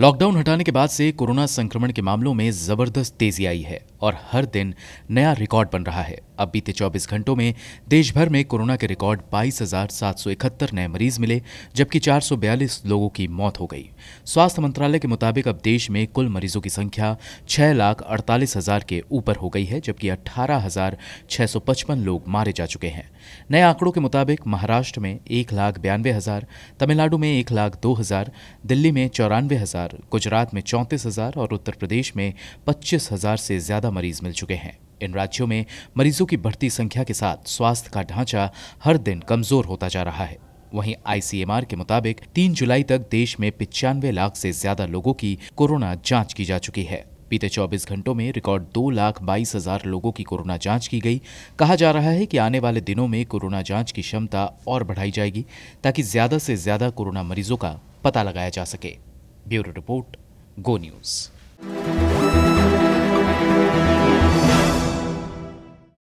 lockdown हटाने के बाद से कोरोना संक्रमण के मामलों में जबरदस्त तेजी आई है और हर दिन नया रिकॉर्ड बन रहा है अब बीते 24 घंटों में देश भर में कोरोना के रिकॉर्ड बाईस नए मरीज मिले जबकि 442 लोगों की मौत हो गई स्वास्थ्य मंत्रालय के मुताबिक अब देश में कुल मरीजों की संख्या छह लाख अड़तालीस हजार के ऊपर हो गई है जबकि अठारह हजार छह सौ पचपन लोग मारे जा चुके हैं नए आंकड़ों के मुताबिक महाराष्ट्र में एक लाख बयानवे हजार तमिलनाडु में एक लाख दो हजार दिल्ली में चौरानवे हजार गुजरात में चौंतीस हजार और उत्तर प्रदेश में पच्चीस हजार से ज्यादा मरीज मिल चुके हैं इन राज्यों में मरीजों की बढ़ती संख्या के साथ स्वास्थ्य का ढांचा हर दिन कमजोर होता जा रहा है वहीं आईसीएमआर के मुताबिक 3 जुलाई तक देश में पिचानवे लाख से ज्यादा लोगों की कोरोना जांच की जा चुकी है बीते 24 घंटों में रिकॉर्ड दो लाख बाईस हजार लोगों की कोरोना जांच की गई कहा जा रहा है कि आने वाले दिनों में कोरोना जांच की क्षमता और बढ़ाई जाएगी ताकि ज्यादा से ज्यादा कोरोना मरीजों का पता लगाया जा सके ब्यूरो रिपोर्ट गो न्यूज़